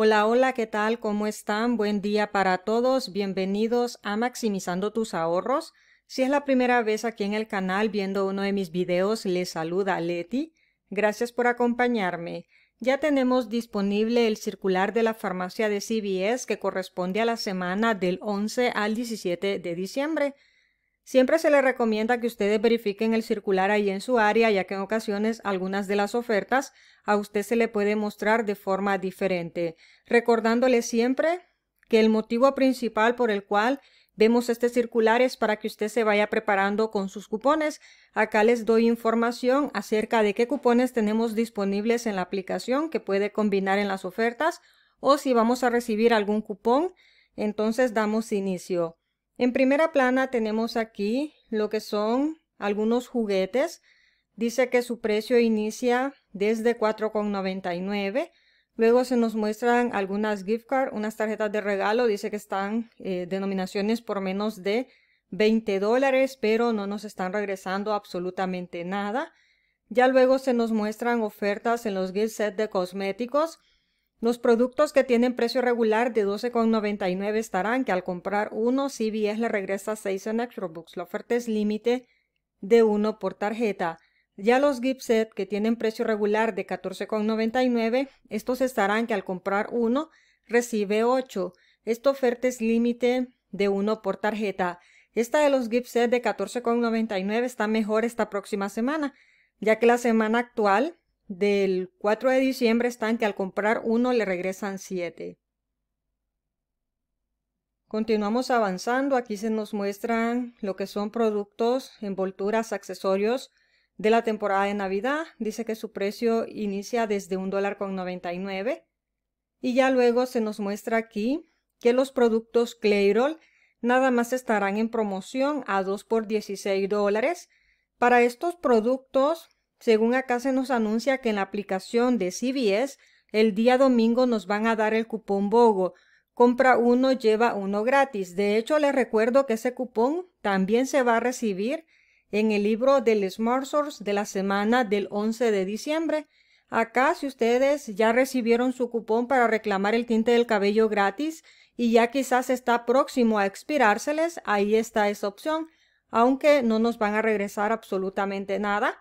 Hola, hola, ¿qué tal? ¿Cómo están? Buen día para todos. Bienvenidos a Maximizando tus ahorros. Si es la primera vez aquí en el canal viendo uno de mis videos, les saluda Leti. Gracias por acompañarme. Ya tenemos disponible el circular de la farmacia de CBS que corresponde a la semana del 11 al 17 de diciembre. Siempre se le recomienda que ustedes verifiquen el circular ahí en su área, ya que en ocasiones algunas de las ofertas a usted se le puede mostrar de forma diferente, recordándole siempre que el motivo principal por el cual vemos este circular es para que usted se vaya preparando con sus cupones. Acá les doy información acerca de qué cupones tenemos disponibles en la aplicación que puede combinar en las ofertas o si vamos a recibir algún cupón, entonces damos inicio. En primera plana tenemos aquí lo que son algunos juguetes. Dice que su precio inicia desde $4,99. Luego se nos muestran algunas gift cards, unas tarjetas de regalo. Dice que están eh, denominaciones por menos de 20 dólares, pero no nos están regresando absolutamente nada. Ya luego se nos muestran ofertas en los gift sets de cosméticos. Los productos que tienen precio regular de $12,99 estarán que al comprar uno, CBS le regresa 6 en ExtraBooks. La oferta es límite de uno por tarjeta. Ya los gift set que tienen precio regular de $14,99, estos estarán que al comprar uno, recibe 8. Esta oferta es límite de uno por tarjeta. Esta de los gift set de $14,99 está mejor esta próxima semana, ya que la semana actual del 4 de diciembre están que al comprar uno le regresan siete. Continuamos avanzando. Aquí se nos muestran lo que son productos, envolturas, accesorios de la temporada de Navidad. Dice que su precio inicia desde un dólar con Y ya luego se nos muestra aquí que los productos Clairol nada más estarán en promoción a 2 por 16 dólares. Para estos productos según acá se nos anuncia que en la aplicación de CBS, el día domingo nos van a dar el cupón BOGO. Compra uno, lleva uno gratis. De hecho, les recuerdo que ese cupón también se va a recibir en el libro del Smart de la semana del 11 de diciembre. Acá, si ustedes ya recibieron su cupón para reclamar el tinte del cabello gratis y ya quizás está próximo a expirárseles, ahí está esa opción, aunque no nos van a regresar absolutamente nada.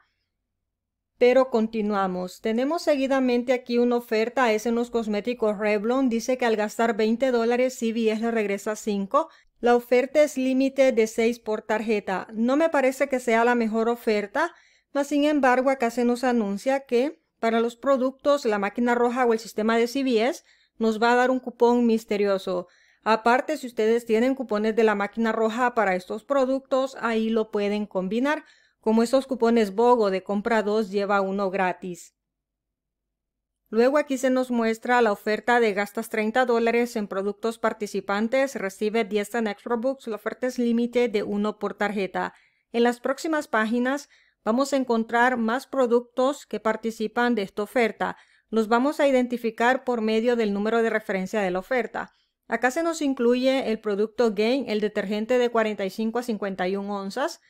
Pero continuamos. Tenemos seguidamente aquí una oferta, es en los cosméticos Revlon. Dice que al gastar 20 dólares, CVS le regresa 5. La oferta es límite de 6 por tarjeta. No me parece que sea la mejor oferta, mas sin embargo acá se nos anuncia que para los productos, la máquina roja o el sistema de CVS nos va a dar un cupón misterioso. Aparte, si ustedes tienen cupones de la máquina roja para estos productos, ahí lo pueden combinar como esos cupones BOGO de compra 2, lleva uno gratis. Luego aquí se nos muestra la oferta de gastas 30 dólares en productos participantes, recibe 10 en extra books, la oferta es límite de uno por tarjeta. En las próximas páginas vamos a encontrar más productos que participan de esta oferta. Los vamos a identificar por medio del número de referencia de la oferta. Acá se nos incluye el producto Gain, el detergente de 45 a 51 onzas,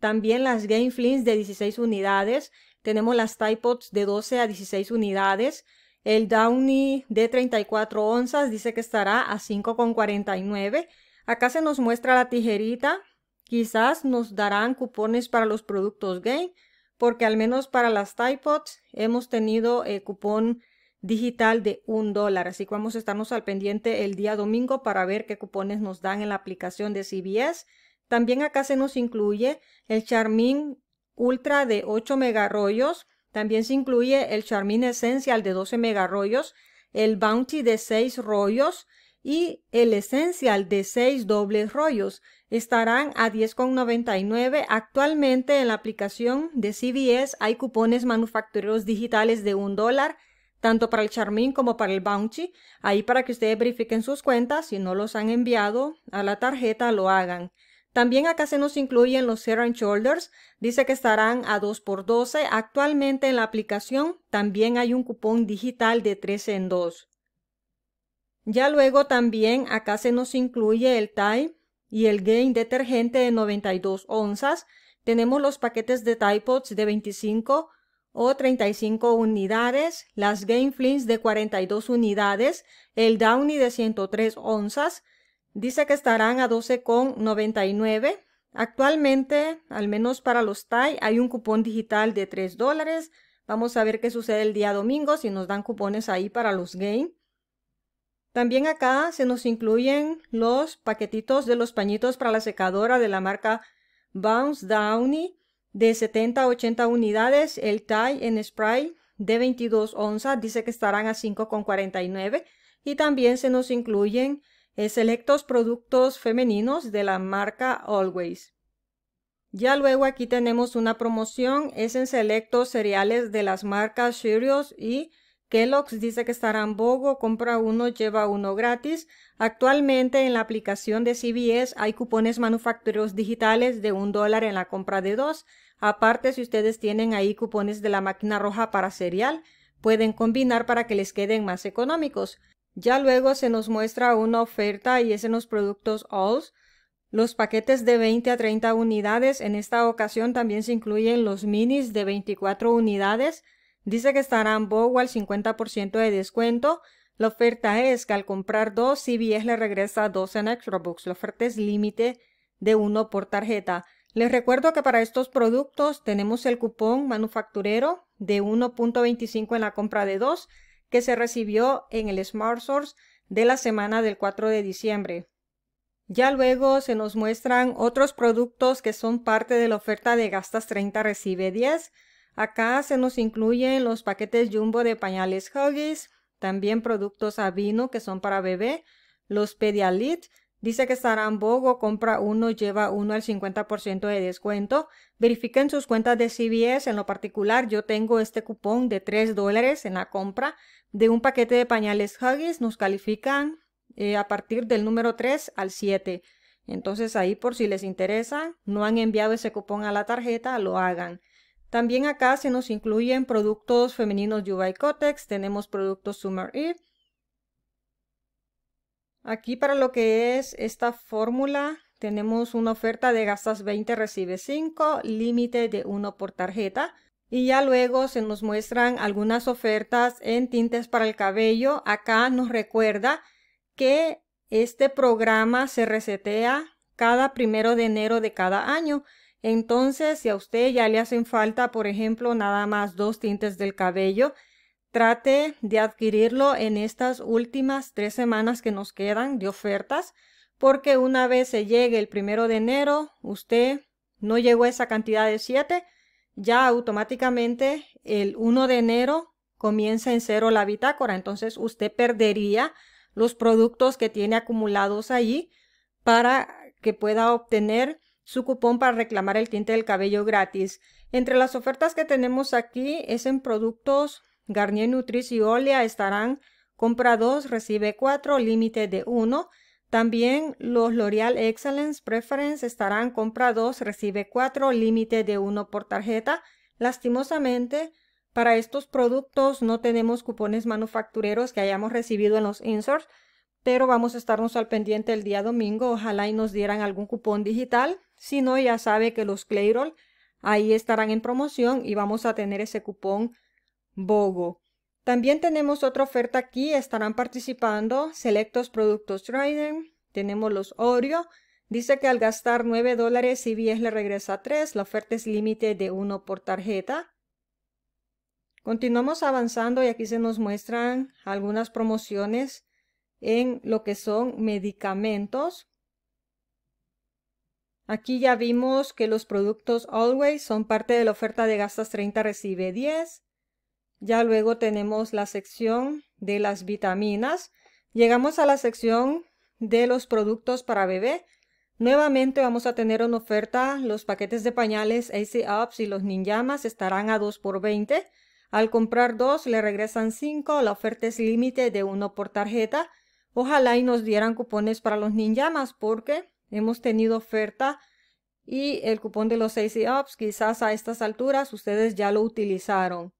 también las Game de 16 unidades. Tenemos las Typods de 12 a 16 unidades. El Downey de 34 onzas dice que estará a 5,49. Acá se nos muestra la tijerita. Quizás nos darán cupones para los productos Game, porque al menos para las Typods hemos tenido el eh, cupón digital de un dólar. Así que vamos a estarnos al pendiente el día domingo para ver qué cupones nos dan en la aplicación de CBS. También acá se nos incluye el Charmin Ultra de 8 megarrollos. También se incluye el Charmin Essential de 12 megarrollos, el Bounty de 6 rollos y el Essential de 6 dobles rollos. Estarán a 10,99. Actualmente en la aplicación de CVS hay cupones manufactureros digitales de 1 dólar tanto para el Charmin como para el Bounty, ahí para que ustedes verifiquen sus cuentas, si no los han enviado a la tarjeta, lo hagan. También acá se nos incluyen los Head Shoulders, dice que estarán a 2 x 12 Actualmente en la aplicación también hay un cupón digital de 3 en 2. Ya luego también acá se nos incluye el Tide y el Gain detergente de 92 onzas. Tenemos los paquetes de Tide Pods de 25 o 35 unidades, las Gain Flings de 42 unidades, el Downy de 103 onzas, Dice que estarán a 12,99. Actualmente, al menos para los Thai, hay un cupón digital de 3 dólares. Vamos a ver qué sucede el día domingo, si nos dan cupones ahí para los GAIN. También acá se nos incluyen los paquetitos de los pañitos para la secadora de la marca Bounce Downy de 70 a 80 unidades, el Thai en spray de 22 onzas, dice que estarán a 5,49 y también se nos incluyen eh, selectos productos femeninos de la marca Always. Ya luego aquí tenemos una promoción, es en selectos cereales de las marcas Cheerios y Kellogg's dice que estarán Bogo, compra uno, lleva uno gratis. Actualmente en la aplicación de CBS hay cupones manufactureros digitales de un dólar en la compra de dos. Aparte, si ustedes tienen ahí cupones de la máquina roja para cereal, pueden combinar para que les queden más económicos. Ya luego se nos muestra una oferta y es en los productos Alls. Los paquetes de 20 a 30 unidades. En esta ocasión también se incluyen los minis de 24 unidades. Dice que estarán BOGO al 50% de descuento. La oferta es que al comprar dos, CBS le regresa dos en Extra Books. La oferta es límite de uno por tarjeta. Les recuerdo que para estos productos tenemos el cupón manufacturero de 1.25 en la compra de dos que se recibió en el Smart Source de la semana del 4 de diciembre. Ya luego se nos muestran otros productos que son parte de la oferta de Gastas 30 Recibe 10. Acá se nos incluyen los paquetes jumbo de pañales Huggies, también productos Avino que son para bebé, los Pedialit, Dice que BOGO, compra uno, lleva uno al 50% de descuento. Verifiquen sus cuentas de CBS. En lo particular, yo tengo este cupón de 3 dólares en la compra de un paquete de pañales Huggies. Nos califican eh, a partir del número 3 al 7. Entonces ahí por si les interesa, no han enviado ese cupón a la tarjeta, lo hagan. También acá se nos incluyen productos femeninos Yuvai tenemos productos Summer Eve, Aquí para lo que es esta fórmula tenemos una oferta de gastas 20, recibe 5, límite de 1 por tarjeta. Y ya luego se nos muestran algunas ofertas en tintes para el cabello. Acá nos recuerda que este programa se resetea cada primero de enero de cada año. Entonces, si a usted ya le hacen falta, por ejemplo, nada más dos tintes del cabello, Trate de adquirirlo en estas últimas tres semanas que nos quedan de ofertas, porque una vez se llegue el primero de enero, usted no llegó a esa cantidad de 7, ya automáticamente el 1 de enero comienza en cero la bitácora, entonces usted perdería los productos que tiene acumulados allí para que pueda obtener su cupón para reclamar el tinte del cabello gratis. Entre las ofertas que tenemos aquí es en productos Garnier y Olia estarán compra 2, recibe 4, límite de 1. También los L'Oreal Excellence Preference estarán compra 2, recibe 4, límite de 1 por tarjeta. Lastimosamente, para estos productos no tenemos cupones manufactureros que hayamos recibido en los inserts, pero vamos a estarnos al pendiente el día domingo. Ojalá y nos dieran algún cupón digital. Si no, ya sabe que los Clayroll ahí estarán en promoción y vamos a tener ese cupón Bogo. También tenemos otra oferta aquí, estarán participando selectos productos Trident, tenemos los Oreo, dice que al gastar 9 dólares 10 le regresa 3, la oferta es límite de 1 por tarjeta. Continuamos avanzando y aquí se nos muestran algunas promociones en lo que son medicamentos. Aquí ya vimos que los productos Always son parte de la oferta de gastas 30 recibe 10. Ya luego tenemos la sección de las vitaminas. Llegamos a la sección de los productos para bebé. Nuevamente vamos a tener una oferta. Los paquetes de pañales AC Ups y los Ninjamas estarán a 2 por 20. Al comprar dos le regresan 5. La oferta es límite de 1 por tarjeta. Ojalá y nos dieran cupones para los Ninjamas porque hemos tenido oferta y el cupón de los AC Ups quizás a estas alturas ustedes ya lo utilizaron.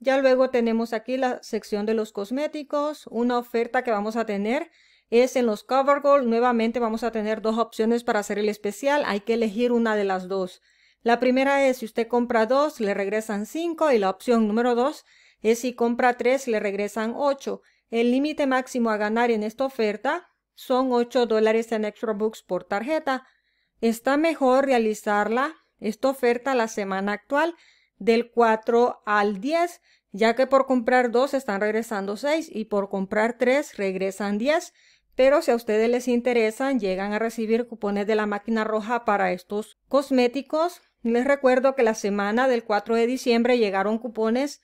Ya luego tenemos aquí la sección de los cosméticos. Una oferta que vamos a tener es en los Gold, Nuevamente vamos a tener dos opciones para hacer el especial. Hay que elegir una de las dos. La primera es si usted compra dos, le regresan cinco. Y la opción número dos es si compra tres, le regresan ocho. El límite máximo a ganar en esta oferta son ocho dólares en Extra Books por tarjeta. Está mejor realizarla esta oferta la semana actual del 4 al 10, ya que por comprar 2 están regresando 6 y por comprar 3 regresan 10. Pero si a ustedes les interesan, llegan a recibir cupones de la máquina roja para estos cosméticos. Les recuerdo que la semana del 4 de diciembre llegaron cupones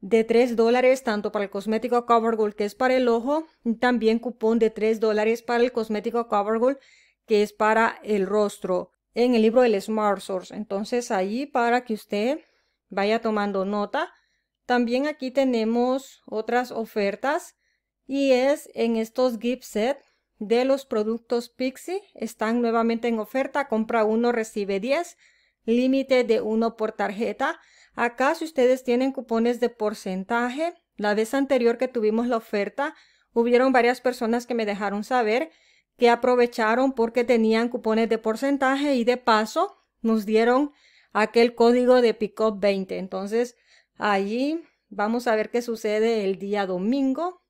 de 3 dólares tanto para el cosmético Covergirl que es para el ojo, también cupón de 3 dólares para el cosmético Covergirl que es para el rostro en el libro del Smart Source. Entonces ahí para que usted Vaya tomando nota. También aquí tenemos otras ofertas y es en estos gift set de los productos Pixie. Están nuevamente en oferta. Compra uno, recibe 10. Límite de uno por tarjeta. Acá si ustedes tienen cupones de porcentaje, la vez anterior que tuvimos la oferta, hubieron varias personas que me dejaron saber que aprovecharon porque tenían cupones de porcentaje y de paso nos dieron aquel código de PICOP 20. Entonces, allí vamos a ver qué sucede el día domingo.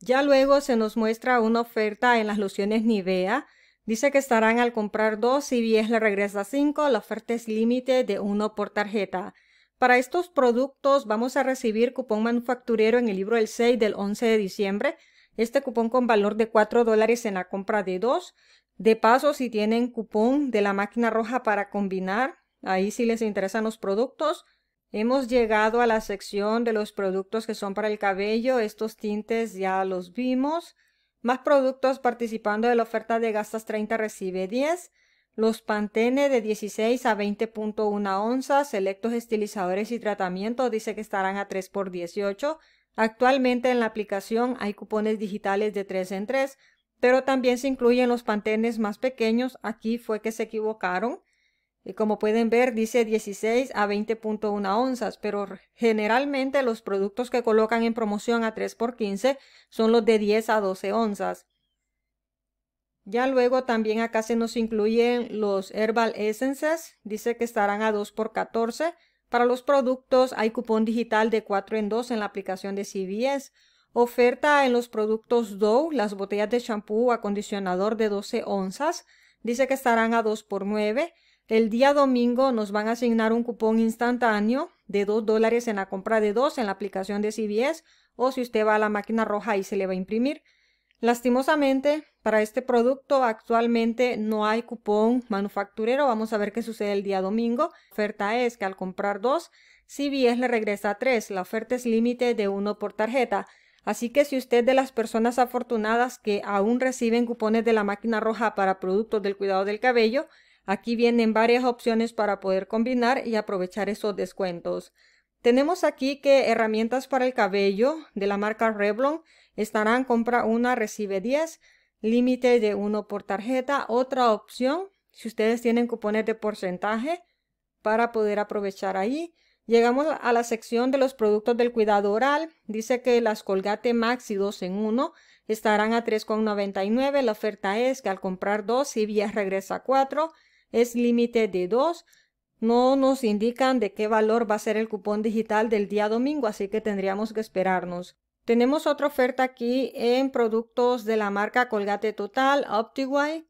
Ya luego se nos muestra una oferta en las lociones Nivea. Dice que estarán al comprar dos, si 10 le regresa 5, la oferta es límite de uno por tarjeta. Para estos productos vamos a recibir cupón manufacturero en el libro del 6 del 11 de diciembre. Este cupón con valor de 4 dólares en la compra de dos. De paso, si tienen cupón de la máquina roja para combinar, ahí si les interesan los productos, Hemos llegado a la sección de los productos que son para el cabello. Estos tintes ya los vimos. Más productos participando de la oferta de Gastas 30 recibe 10. Los Pantene de 16 a 20.1 onzas, selectos estilizadores y tratamientos, dice que estarán a 3 por 18. Actualmente en la aplicación hay cupones digitales de 3 en 3 pero también se incluyen los pantenes más pequeños. Aquí fue que se equivocaron. Y como pueden ver, dice 16 a 20.1 onzas, pero generalmente los productos que colocan en promoción a 3 por 15 son los de 10 a 12 onzas. Ya luego también acá se nos incluyen los Herbal Essences, dice que estarán a 2 por 14. Para los productos hay cupón digital de 4 en 2 en la aplicación de CVS. Oferta en los productos Dow, las botellas de champú acondicionador de 12 onzas. Dice que estarán a 2 por 9. El día domingo nos van a asignar un cupón instantáneo de 2 dólares en la compra de 2 en la aplicación de CBS o si usted va a la máquina roja y se le va a imprimir. Lastimosamente, para este producto actualmente no hay cupón manufacturero. Vamos a ver qué sucede el día domingo. La oferta es que al comprar dos, CBS le regresa tres. La oferta es límite de 1 por tarjeta. Así que si usted de las personas afortunadas que aún reciben cupones de la máquina roja para productos del cuidado del cabello, aquí vienen varias opciones para poder combinar y aprovechar esos descuentos. Tenemos aquí que herramientas para el cabello de la marca Revlon estarán compra una, recibe 10, límite de uno por tarjeta. Otra opción, si ustedes tienen cupones de porcentaje para poder aprovechar ahí. Llegamos a la sección de los productos del cuidado oral. Dice que las Colgate Maxi 2 en 1 estarán a 3,99. La oferta es que al comprar 2, bien regresa a 4. Es límite de 2. No nos indican de qué valor va a ser el cupón digital del día domingo, así que tendríamos que esperarnos. Tenemos otra oferta aquí en productos de la marca Colgate Total, OptiWay.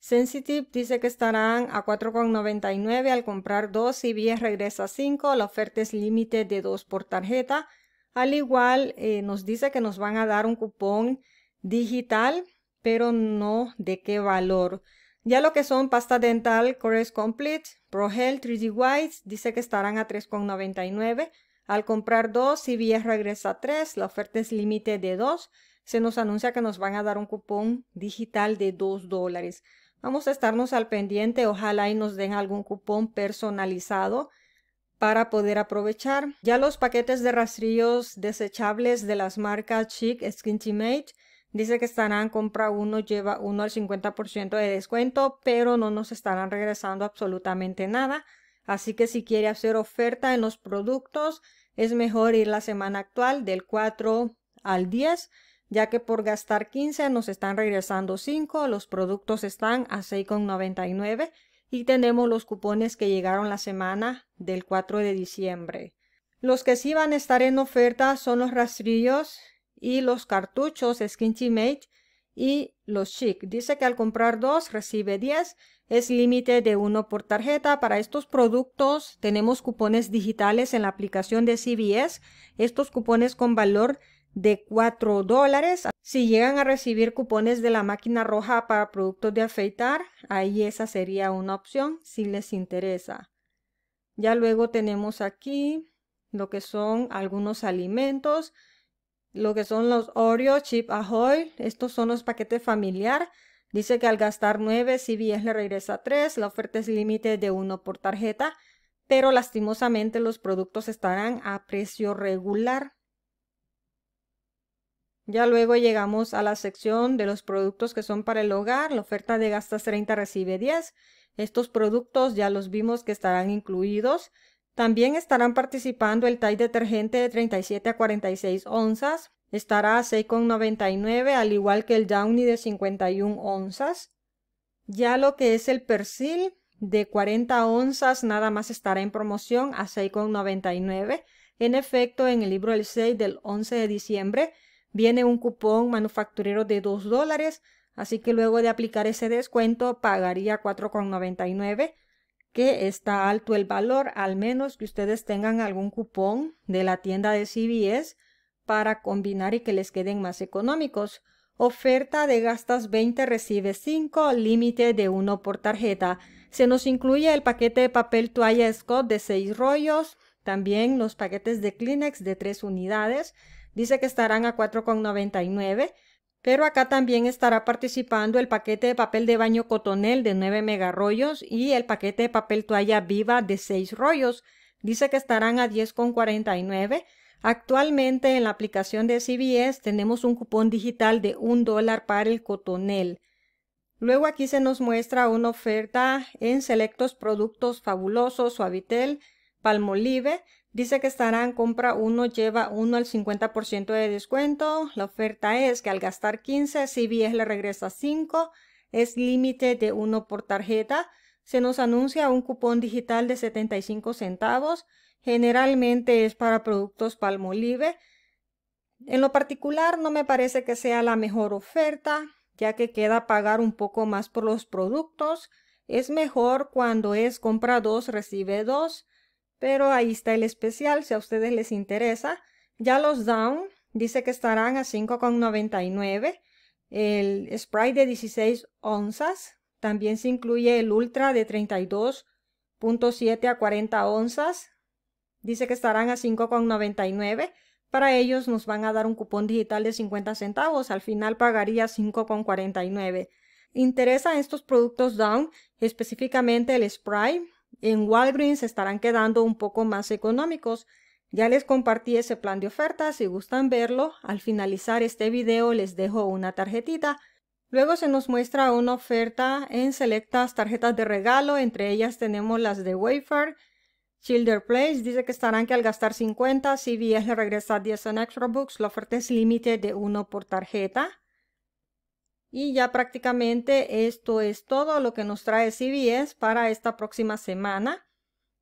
Sensitive dice que estarán a 4,99 al comprar dos, CBS regresa 5, la oferta es límite de 2 por tarjeta. Al igual eh, nos dice que nos van a dar un cupón digital, pero no de qué valor. Ya lo que son pasta dental Cores Complete, ProHealth 3D White, dice que estarán a 3,99. Al comprar dos, CBS regresa 3, la oferta es límite de 2. Se nos anuncia que nos van a dar un cupón digital de 2 dólares. Vamos a estarnos al pendiente, ojalá y nos den algún cupón personalizado para poder aprovechar. Ya los paquetes de rastrillos desechables de las marcas Chic Mate, dice que estarán compra uno, lleva uno al 50% de descuento, pero no nos estarán regresando absolutamente nada. Así que si quiere hacer oferta en los productos, es mejor ir la semana actual del 4 al 10 ya que por gastar 15 nos están regresando 5, los productos están a 6,99 y tenemos los cupones que llegaron la semana del 4 de diciembre. Los que sí van a estar en oferta son los rastrillos y los cartuchos Skin Mate y los Chic. Dice que al comprar dos recibe 10. Es límite de uno por tarjeta. Para estos productos tenemos cupones digitales en la aplicación de CBS. Estos cupones con valor de 4 dólares. Si llegan a recibir cupones de la máquina roja para productos de afeitar, ahí esa sería una opción si les interesa. Ya luego tenemos aquí lo que son algunos alimentos, lo que son los Oreo Chip Ahoy. Estos son los paquetes familiar. Dice que al gastar 9, CBS le regresa 3. La oferta es límite de 1 por tarjeta, pero lastimosamente los productos estarán a precio regular. Ya luego llegamos a la sección de los productos que son para el hogar. La oferta de gastas 30 recibe 10. Estos productos ya los vimos que estarán incluidos. También estarán participando el Tide detergente de 37 a 46 onzas. Estará a 6,99 al igual que el Downy de 51 onzas. Ya lo que es el Persil de 40 onzas nada más estará en promoción a 6,99. En efecto, en el libro El 6 del 11 de diciembre viene un cupón manufacturero de 2 dólares, así que luego de aplicar ese descuento pagaría 4,99, que está alto el valor, al menos que ustedes tengan algún cupón de la tienda de CBS para combinar y que les queden más económicos. Oferta de gastas 20 recibe 5, límite de 1 por tarjeta. Se nos incluye el paquete de papel toalla Scott de 6 rollos, también los paquetes de Kleenex de 3 unidades, Dice que estarán a 4,99, pero acá también estará participando el paquete de papel de baño cotonel de 9 megarrollos y el paquete de papel toalla viva de 6 rollos. Dice que estarán a 10,49. Actualmente en la aplicación de CBS tenemos un cupón digital de $1 dólar para el cotonel. Luego aquí se nos muestra una oferta en selectos productos fabulosos, Suavitel, Palmolive, Dice que estarán compra uno, lleva uno al 50% de descuento. La oferta es que al gastar 15, CBS le regresa 5. Es límite de 1 por tarjeta. Se nos anuncia un cupón digital de 75 centavos. Generalmente es para productos Palmolive. En lo particular no me parece que sea la mejor oferta, ya que queda pagar un poco más por los productos. Es mejor cuando es compra 2, recibe 2 pero ahí está el especial si a ustedes les interesa. Ya los down dice que estarán a 5,99. El Sprite de 16 onzas. También se incluye el Ultra de 32.7 a 40 onzas. Dice que estarán a 5,99. Para ellos nos van a dar un cupón digital de 50 centavos. Al final pagaría 5,49. Interesa estos productos down, específicamente el Sprite en Walgreens estarán quedando un poco más económicos. Ya les compartí ese plan de ofertas, si gustan verlo, al finalizar este video les dejo una tarjetita. Luego se nos muestra una oferta en selectas tarjetas de regalo, entre ellas tenemos las de Wafer. Childer Place, dice que estarán que al gastar 50, CVS le regresa 10 en Extra Books, la oferta es límite de uno por tarjeta. Y ya prácticamente esto es todo lo que nos trae CBS para esta próxima semana.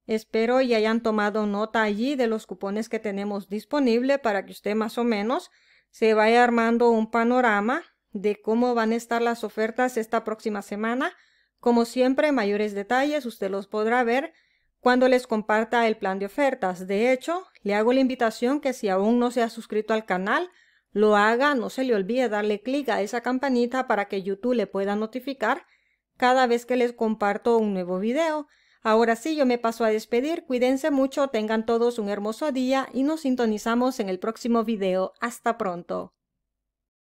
Espero y hayan tomado nota allí de los cupones que tenemos disponible para que usted más o menos se vaya armando un panorama de cómo van a estar las ofertas esta próxima semana. Como siempre, mayores detalles usted los podrá ver cuando les comparta el plan de ofertas. De hecho, le hago la invitación que si aún no se ha suscrito al canal, lo haga, no se le olvide darle clic a esa campanita para que YouTube le pueda notificar cada vez que les comparto un nuevo video. Ahora sí, yo me paso a despedir. Cuídense mucho, tengan todos un hermoso día y nos sintonizamos en el próximo video. Hasta pronto.